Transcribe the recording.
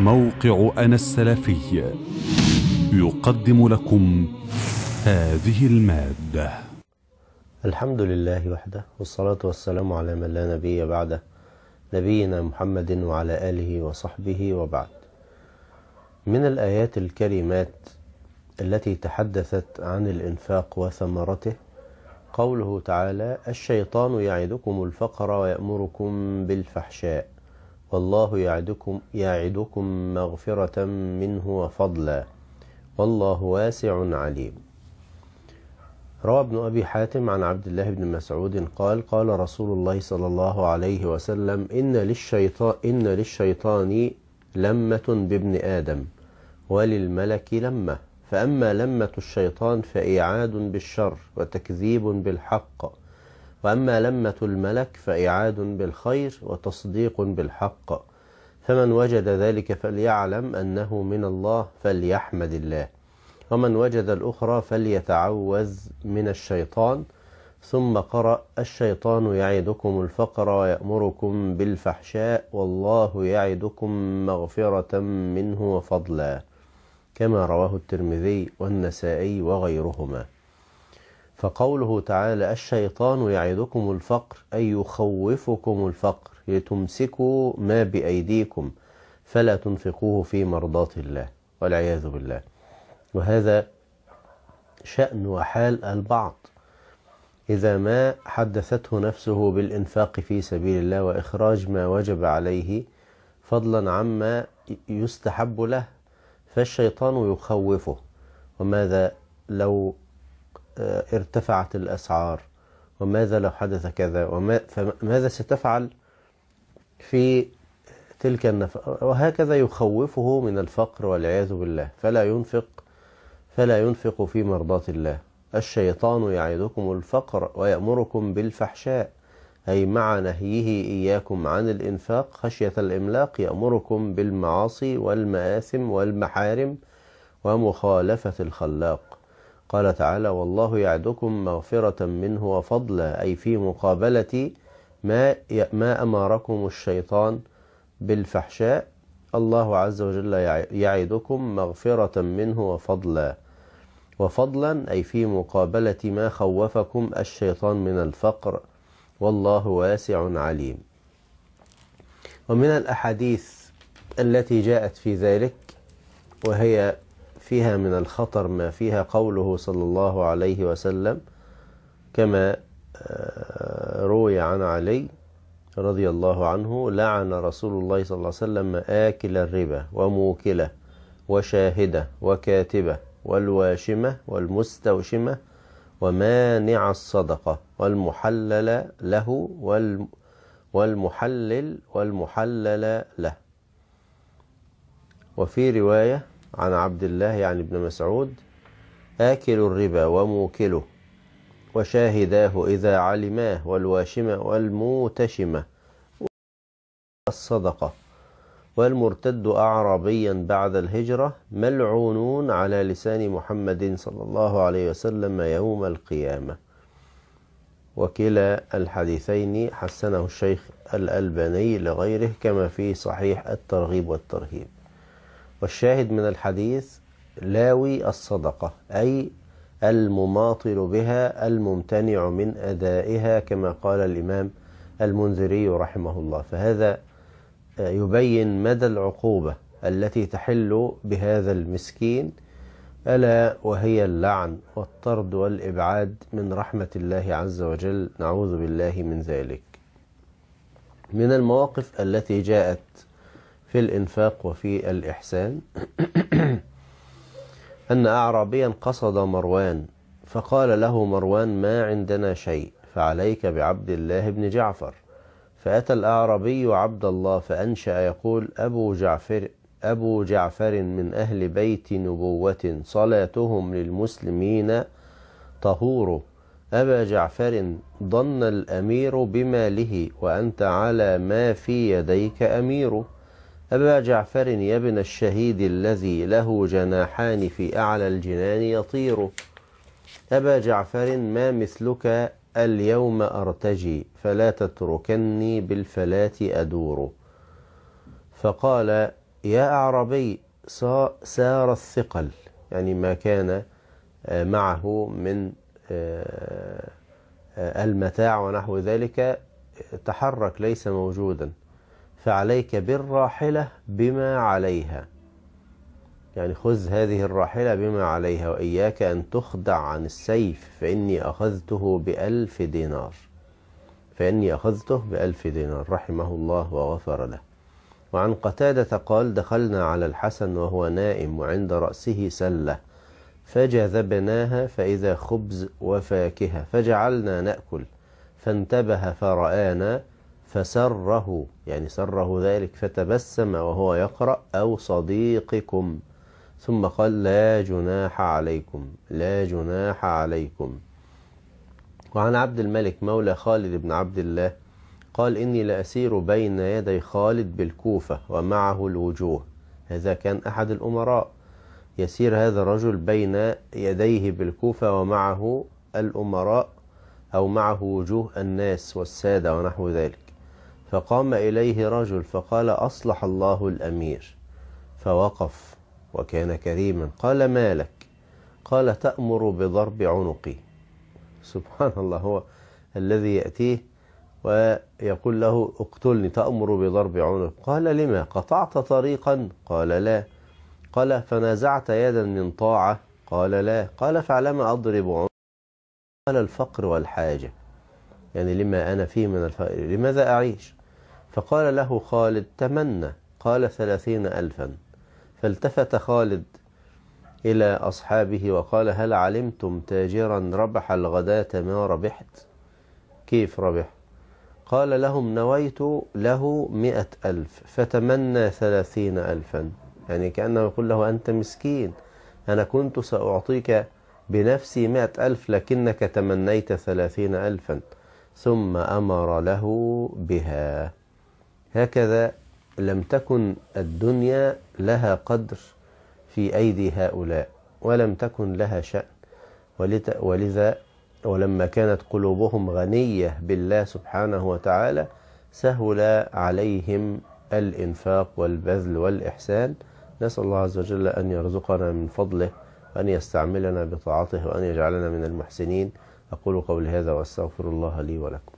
موقع أنا السلفي يقدم لكم هذه المادة الحمد لله وحده والصلاة والسلام على من لا نبي بعده نبينا محمد وعلى آله وصحبه وبعد من الآيات الكريمات التي تحدثت عن الإنفاق وثمرته قوله تعالى الشيطان يعدكم الفقر ويأمركم بالفحشاء والله يعدكم, يعدكم مغفرة منه وفضلا والله واسع عليم روى ابن أبي حاتم عن عبد الله بن مسعود قال قال رسول الله صلى الله عليه وسلم إن للشيطان, إن للشيطان لمة بابن آدم وللملك لمة فأما لمة الشيطان فإعاد بالشر وتكذيب بالحق وأما لمة الملك فإعاد بالخير وتصديق بالحق فمن وجد ذلك فليعلم أنه من الله فليحمد الله ومن وجد الأخرى فليتعوذ من الشيطان ثم قرأ الشيطان يعدكم الفقر ويأمركم بالفحشاء والله يعدكم مغفرة منه وفضلا كما رواه الترمذي والنسائي وغيرهما فقوله تعالى الشيطان يعدكم الفقر أي يخوفكم الفقر لتمسكوا ما بأيديكم فلا تنفقوه في مرضات الله والعياذ بالله وهذا شأن وحال البعض إذا ما حدثته نفسه بالإنفاق في سبيل الله وإخراج ما وجب عليه فضلا عما يستحب له فالشيطان يخوفه وماذا لو آه، ارتفعت الأسعار وماذا لو حدث كذا وما فماذا ستفعل في تلك النفقة وهكذا يخوفه من الفقر والعياذ بالله فلا ينفق فلا ينفق في مرضاة الله الشيطان يعدكم الفقر ويأمركم بالفحشاء أي مع نهيه إياكم عن الإنفاق خشية الإملاق يأمركم بالمعاصي والمآثم والمحارم ومخالفة الخلاق قال تعالى والله يعدكم مغفرة منه وفضلا أي في مقابلة ما, ما أماركم الشيطان بالفحشاء الله عز وجل يعدكم مغفرة منه وفضلا وفضلا أي في مقابلة ما خوفكم الشيطان من الفقر والله واسع عليم ومن الأحاديث التي جاءت في ذلك وهي فيها من الخطر ما فيها قوله صلى الله عليه وسلم كما آه، روي عن علي رضي الله عنه لعن رسول الله صلى الله عليه وسلم آكل الربا وموكله وشاهده وكاتبه والواشمة والمستوشمة ومانع الصدقة والمحلل له والمحلل والمحلل له وفي رواية عن عبد الله يعني ابن مسعود آكل الربا وموكله وشاهداه إذا علماه والواشمة والموتشمة الصدقة والمرتد أعربيا بعد الهجرة ملعونون على لسان محمد صلى الله عليه وسلم يوم القيامة وكلا الحديثين حسنه الشيخ الألباني لغيره كما في صحيح الترغيب والترهيب والشاهد من الحديث لاوي الصدقة أي المماطل بها الممتنع من أدائها كما قال الإمام المنذري رحمه الله فهذا يبين مدى العقوبة التي تحل بهذا المسكين ألا وهي اللعن والطرد والإبعاد من رحمة الله عز وجل نعوذ بالله من ذلك من المواقف التي جاءت في الإنفاق وفي الإحسان أن أعرابيا قصد مروان فقال له مروان ما عندنا شيء فعليك بعبد الله بن جعفر فأتى الأعرابي عبد الله فأنشأ يقول أبو جعفر أبو جعفر من أهل بيت نبوة صلاتهم للمسلمين طهور أبا جعفر ضن الأمير بماله وأنت على ما في يديك أمير أبا جعفر يا ابن الشهيد الذي له جناحان في أعلى الجنان يطير أبا جعفر ما مثلك اليوم أرتجي فلا تتركني بالفلاة أدور فقال يا أعربي سار الثقل يعني ما كان آه، معه من آه، آه، المتاع ونحو ذلك تحرك ليس موجودا فعليك بالراحلة بما عليها يعني خذ هذه الراحلة بما عليها وإياك أن تخدع عن السيف فإني أخذته بألف دينار فإني أخذته بألف دينار رحمه الله وغفر له وعن قتادة قال دخلنا على الحسن وهو نائم وعند رأسه سلة فجذبناها فإذا خبز وفاكهة فجعلنا نأكل فانتبه فرآنا فسره يعني سره ذلك فتبسم وهو يقرأ أو صديقكم ثم قال لا جناح عليكم لا جناح عليكم وعن عبد الملك مولى خالد بن عبد الله قال إني لأسير بين يدي خالد بالكوفة ومعه الوجوه هذا كان أحد الأمراء يسير هذا الرجل بين يديه بالكوفة ومعه الأمراء أو معه وجوه الناس والسادة ونحو ذلك فقام إليه رجل فقال أصلح الله الأمير فوقف وكان كريما قال ما لك قال تأمر بضرب عنقي سبحان الله هو الذي يأتيه ويقول له اقتلني تأمر بضرب عنق قال لما قطعت طريقا قال لا قال فنزعت يدا من طاعة قال لا قال فعلم أضرب عنق قال الفقر والحاجة يعني لما أنا فيه من الفقر لماذا أعيش فقال له خالد تمنى قال ثلاثين ألفا فالتفت خالد إلى أصحابه وقال هل علمتم تاجرا ربح الغداة ما ربحت كيف ربح قال لهم نويت له مئة ألف فتمنى ثلاثين ألفا يعني كأنه يقول له أنت مسكين أنا كنت سأعطيك بنفسي مئة ألف لكنك تمنيت ثلاثين ألفا ثم أمر له بها هكذا لم تكن الدنيا لها قدر في أيدي هؤلاء ولم تكن لها شأن ولذا ولما كانت قلوبهم غنية بالله سبحانه وتعالى سهل عليهم الإنفاق والبذل والإحسان نسأل الله عز وجل أن يرزقنا من فضله وأن يستعملنا بطاعته وأن يجعلنا من المحسنين أقول قولي هذا وأستغفر الله لي ولكم